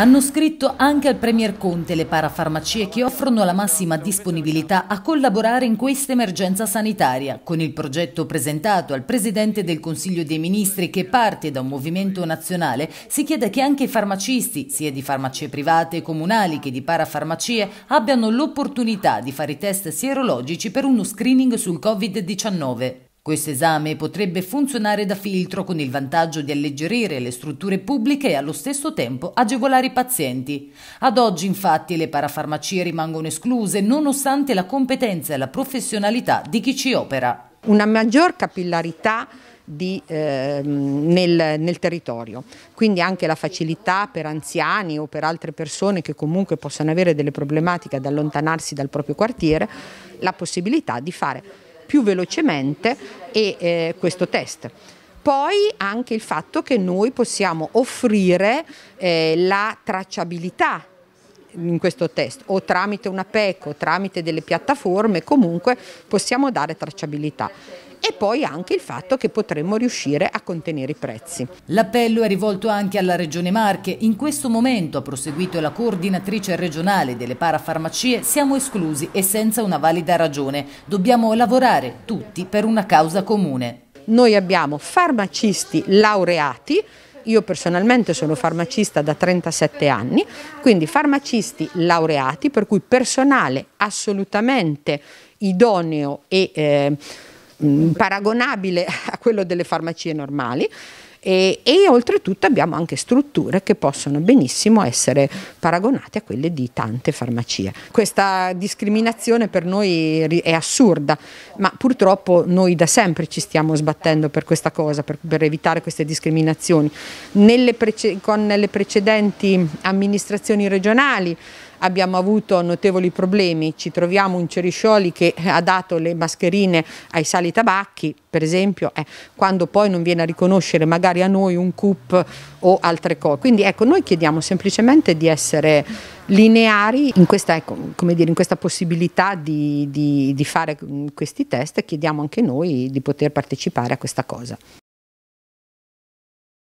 Hanno scritto anche al Premier Conte le parafarmacie che offrono la massima disponibilità a collaborare in questa emergenza sanitaria, con il progetto presentato al Presidente del Consiglio dei Ministri che parte da un movimento nazionale, si chiede che anche i farmacisti, sia di farmacie private e comunali che di parafarmacie, abbiano l'opportunità di fare i test sierologici per uno screening sul Covid-19. Questo esame potrebbe funzionare da filtro con il vantaggio di alleggerire le strutture pubbliche e allo stesso tempo agevolare i pazienti. Ad oggi infatti le parafarmacie rimangono escluse nonostante la competenza e la professionalità di chi ci opera. Una maggior capillarità di, eh, nel, nel, territorio. Quindi anche la facilità per anziani o per altre persone che comunque possono avere delle problematiche ad allontanarsi dal proprio quartiere, la possibilità di fare più velocemente e, eh, questo test. Poi anche il fatto che noi possiamo offrire eh, la tracciabilità in questo test o tramite una PEC o tramite delle piattaforme comunque possiamo dare tracciabilità e poi anche il fatto che potremmo riuscire a contenere i prezzi. L'appello è rivolto anche alla Regione Marche. In questo momento, ha proseguito la coordinatrice regionale delle parafarmacie, siamo esclusi e senza una valida ragione. Dobbiamo lavorare tutti per una causa comune. Noi abbiamo farmacisti laureati io personalmente sono farmacista da 37 anni, quindi farmacisti laureati, per cui personale assolutamente idoneo e... Eh, mh, mm, paragonabile a quello delle farmacie normali. E, e, oltretutto abbiamo anche strutture che possono benissimo essere paragonate a quelle di tante farmacie. Questa discriminazione per noi è assurda, ma purtroppo noi da sempre ci stiamo sbattendo per questa cosa, per, per evitare queste discriminazioni. Nelle con le precedenti amministrazioni regionali abbiamo avuto notevoli problemi, ci troviamo un Ceriscioli che ha dato le mascherine ai sali tabacchi, per esempio, eh, quando poi non viene a riconoscere magari a noi un CUP o altre cose. Quindi ecco, noi chiediamo semplicemente di essere lineari in questa, ecco, dire, in questa possibilità di, di, di fare mm, questi test, chiediamo anche noi di poter partecipare a questa cosa.